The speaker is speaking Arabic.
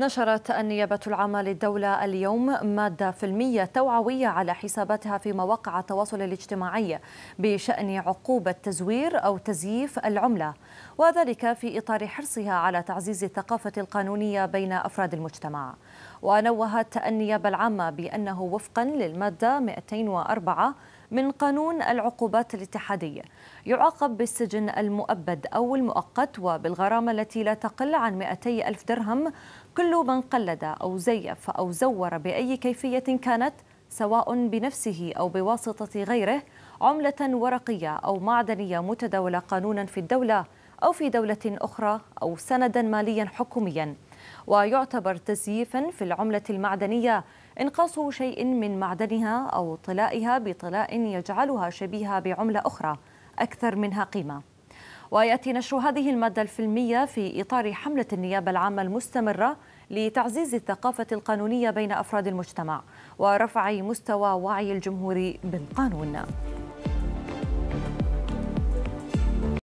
نشرت النيابة العامة للدولة اليوم مادة فيلمية توعوية على حساباتها في مواقع التواصل الاجتماعي بشأن عقوبة تزوير أو تزييف العملة وذلك في إطار حرصها على تعزيز الثقافة القانونية بين أفراد المجتمع ونوهت النيابة العامة بأنه وفقا للمادة 204 من قانون العقوبات الاتحادية يعاقب بالسجن المؤبد أو المؤقت وبالغرامة التي لا تقل عن 200 ألف درهم كل من قلد أو زيف أو زور بأي كيفية كانت سواء بنفسه أو بواسطة غيره عملة ورقية أو معدنية متداولة قانونا في الدولة أو في دولة أخرى أو سندا ماليا حكوميا ويعتبر تزييفا في العملة المعدنية إنقاص شيء من معدنها أو طلائها بطلاء يجعلها شبيهة بعملة أخرى أكثر منها قيمة ويأتي نشر هذه المادة الفيلمية في إطار حملة النيابة العامة المستمرة لتعزيز الثقافة القانونية بين أفراد المجتمع ورفع مستوى وعي الجمهور بالقانون